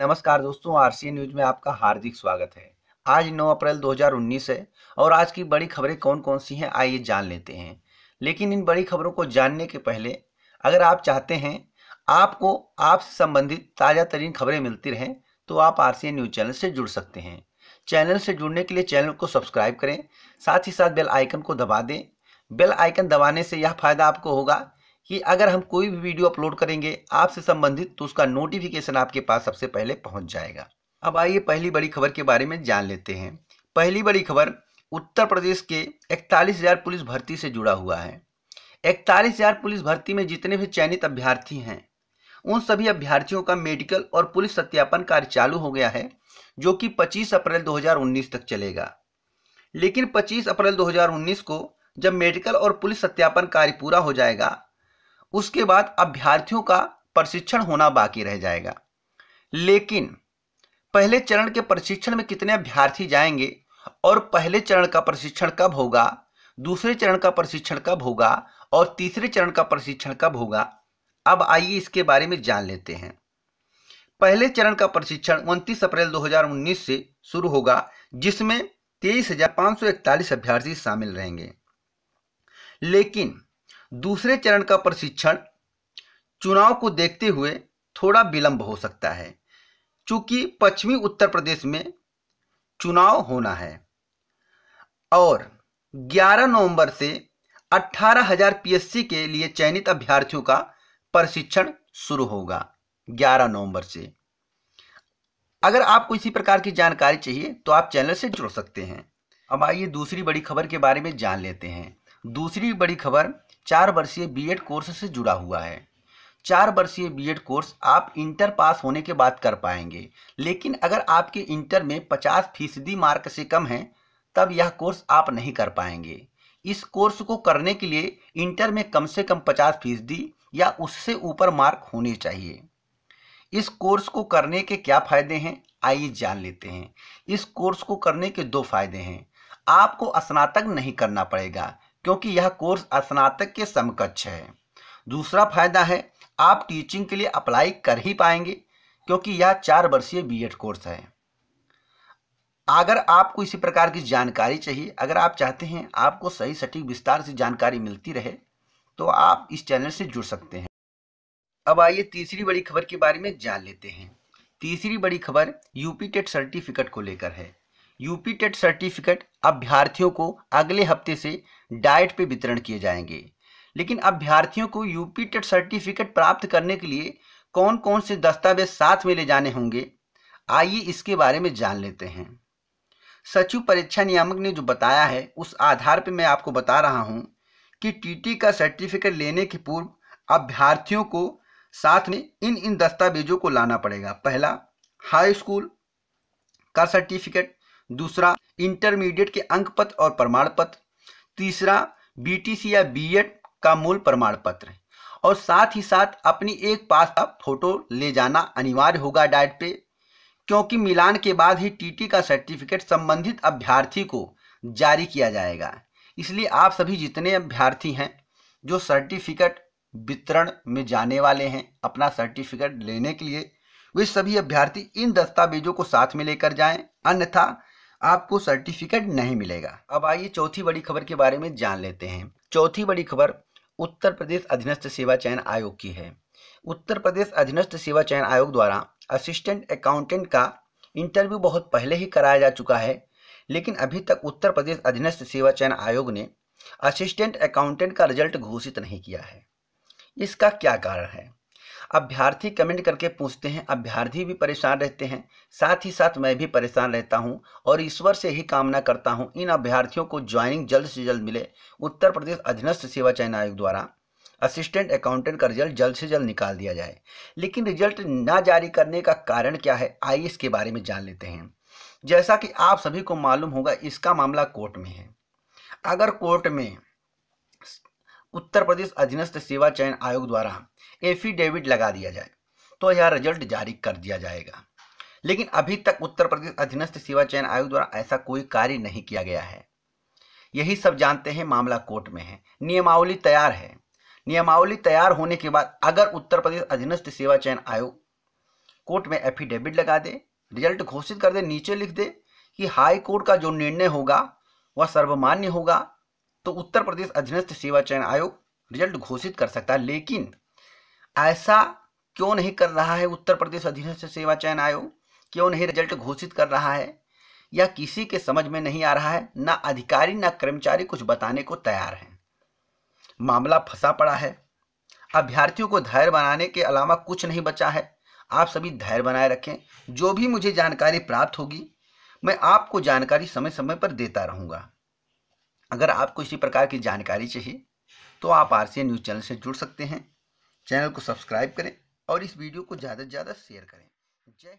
नमस्कार दोस्तों RCA news में आपका हार्दिक स्वागत है आज 9 अप्रैल 2019 है और आज की बड़ी खबरें कौन कौन सी हैं आइए जान लेते हैं लेकिन इन बड़ी खबरों को जानने के पहले अगर आप चाहते हैं आपको आपसे संबंधित ताज़ा तरीन खबरें मिलती रहें तो आप आर न्यूज चैनल से जुड़ सकते हैं चैनल से जुड़ने के लिए चैनल को सब्सक्राइब करें साथ ही साथ बेल आइकन को दबा दें बेल आइकन दबाने से यह फायदा आपको होगा कि अगर हम कोई भी वीडियो अपलोड करेंगे आपसे संबंधित तो उसका नोटिफिकेशन आपके पास सबसे पहले पहुंच जाएगा अब आइए पहली बड़ी खबर के बारे में जान लेते हैं पहली बड़ी खबर उत्तर प्रदेश के इकतालीस पुलिस भर्ती से जुड़ा हुआ है इकतालीस पुलिस भर्ती में जितने भी चयनित अभ्यर्थी हैं उन सभी अभ्यर्थियों का मेडिकल और पुलिस सत्यापन कार्य चालू हो गया है जो कि 25 अप्रैल 2019 तक चलेगा लेकिन 25 अप्रैल 2019 को जब मेडिकल और पुलिस सत्यापन कार्य पूरा हो जाएगा उसके बाद अभ्यर्थियों का प्रशिक्षण होना बाकी रह जाएगा लेकिन पहले चरण के प्रशिक्षण में कितने अभ्यर्थी जाएंगे और पहले चरण का प्रशिक्षण कब होगा दूसरे चरण का प्रशिक्षण कब होगा और तीसरे चरण का प्रशिक्षण कब होगा अब आइए इसके बारे में जान लेते हैं पहले चरण का प्रशिक्षण 29 अप्रैल 2019 से शुरू होगा जिसमें तेईस अभ्यर्थी शामिल रहेंगे लेकिन दूसरे चरण का प्रशिक्षण चुनाव को देखते हुए थोड़ा विलंब हो सकता है क्योंकि पश्चिमी उत्तर प्रदेश में चुनाव होना है और 11 नवंबर से हजार पीएससी के लिए चयनित अभ्यर्थियों का प्रशिक्षण शुरू होगा 11 नवंबर से अगर आपको इसी प्रकार की जानकारी चाहिए तो आप चैनल से जुड़ सकते हैं अब आइए दूसरी बड़ी खबर के बारे में जान लेते हैं दूसरी बड़ी खबर चार वर्षीय बीएड कोर्स से जुड़ा हुआ है चार वर्षीय बीएड कोर्स आप इंटर पास होने के बाद कर पाएंगे लेकिन अगर आपके इंटर में पचास फीसदी मार्क से कम है तब यह कोर्स आप नहीं कर पाएंगे इस कोर्स को करने के लिए इंटर में कम से कम पचास फीसदी या उससे ऊपर मार्क होने चाहिए इस कोर्स को करने के क्या फ़ायदे हैं आइए जान लेते हैं इस कोर्स को करने के दो फायदे हैं आपको स्नातक नहीं करना पड़ेगा क्योंकि यह कोर्स स्नातक के समकक्ष है दूसरा फायदा है आप टीचिंग के लिए अप्लाई कर ही पाएंगे क्योंकि यह चार वर्षीय बीएड कोर्स है अगर आपको इसी प्रकार की जानकारी चाहिए अगर आप चाहते हैं आपको सही सटीक विस्तार से जानकारी मिलती रहे तो आप इस चैनल से जुड़ सकते हैं अब आइए तीसरी बड़ी खबर के बारे में जान लेते हैं तीसरी बड़ी खबर यूपी टेट सर्टिफिकेट को लेकर है यूपी टेट सर्टिफिकेट अभ्यर्थियों को अगले हफ्ते से डाइट पे वितरण किए जाएंगे लेकिन अभ्यर्थियों को यूपी टेट सर्टिफिकेट प्राप्त करने के लिए कौन कौन से दस्तावेज साथ में ले जाने होंगे आइए इसके बारे में जान लेते हैं सचिव परीक्षा नियामक ने जो बताया है उस आधार पर मैं आपको बता रहा हूँ कि टीटी का सर्टिफिकेट लेने के पूर्व अभ्यर्थियों को साथ में इन इन दस्तावेजों को लाना पड़ेगा पहला हाई स्कूल का सर्टिफिकेट दूसरा इंटरमीडिएट के अंक पत्र और प्रमाण पत्र तीसरा बीटीसी या बीएड का मूल प्रमाण पत्र और साथ ही साथ अपनी एक पास का फोटो ले जाना अनिवार्य होगा डाइट पे क्योंकि मिलान के बाद ही टीटी का सर्टिफिकेट संबंधित अभ्यर्थी को जारी किया जाएगा इसलिए आप सभी जितने अभ्यर्थी हैं जो सर्टिफिकेट वितरण में जाने वाले हैं अपना सर्टिफिकेट लेने के लिए वे सभी अभ्यर्थी इन दस्तावेजों को साथ में लेकर जाएं अन्यथा आपको सर्टिफिकेट नहीं मिलेगा अब आइए चौथी बड़ी खबर के बारे में जान लेते हैं चौथी बड़ी खबर उत्तर प्रदेश अधीनस्थ सेवा चयन आयोग की है उत्तर प्रदेश अधीनस्थ सेवा चयन आयोग द्वारा असिस्टेंट अकाउंटेंट का इंटरव्यू बहुत पहले ही कराया जा चुका है लेकिन अभी तक उत्तर प्रदेश अधीनस्थ सेवा चयन आयोग ने असिस्टेंट अकाउंटेंट का रिजल्ट घोषित नहीं किया है इसका क्या कारण है अभ्यर्थी कमेंट करके पूछते हैं अभ्यर्थी भी परेशान रहते हैं साथ ही साथ मैं भी परेशान रहता हूं और ईश्वर से ही कामना करता हूं इन अभ्यर्थियों को ज्वाइनिंग जल्द से जल्द मिले उत्तर प्रदेश अधीनस्थ सेवा चयन आयोग द्वारा असिस्टेंट अकाउंटेंट का रिजल्ट जल्द से जल्द निकाल दिया जाए लेकिन रिजल्ट ना जारी करने का कारण क्या है आइए इसके बारे में जान लेते हैं जैसा कि आप सभी को मालूम होगा इसका मामला कोर्ट में है अगर कोर्ट में उत्तर प्रदेश अधीनस्थ सेवा चयन आयोग द्वारा एफिडेविट लगा दिया जाए तो यह रिजल्ट जारी कर दिया जाएगा लेकिन अभी तक उत्तर प्रदेश अधीनस्थ सेवा चयन आयोग द्वारा ऐसा कोई कार्य नहीं किया गया है यही सब जानते हैं मामला कोर्ट में है नियमावली तैयार है नियमावली तैयार होने के बाद अगर उत्तर प्रदेश अधीनस्थ सेवा चयन आयोग कोर्ट में एफिडेविट लगा दे रिजल्ट घोषित कर दे नीचे लिख दे कि हाई कोर्ट का जो निर्णय होगा वह सर्वमान्य होगा तो उत्तर प्रदेश अधीनस्थ सेवा चयन आयोग रिजल्ट घोषित कर सकता है लेकिन ऐसा क्यों नहीं कर रहा है उत्तर प्रदेश अधीनस्थ सेवा चयन आयोग क्यों नहीं रिजल्ट घोषित कर रहा है या किसी के समझ में नहीं आ रहा है ना अधिकारी ना कर्मचारी कुछ बताने को तैयार हैं मामला फंसा पड़ा है अभ्यर्थियों को धैर्य बनाने के अलावा कुछ नहीं बचा है आप सभी धैर्य बनाए रखें जो भी मुझे जानकारी प्राप्त होगी मैं आपको जानकारी समय समय पर देता रहूँगा अगर आपको इसी प्रकार की जानकारी चाहिए तो आप आर न्यूज़ चैनल से जुड़ सकते हैं चैनल को सब्सक्राइब करें और इस वीडियो को ज़्यादा से ज़्यादा शेयर करें जय हिंद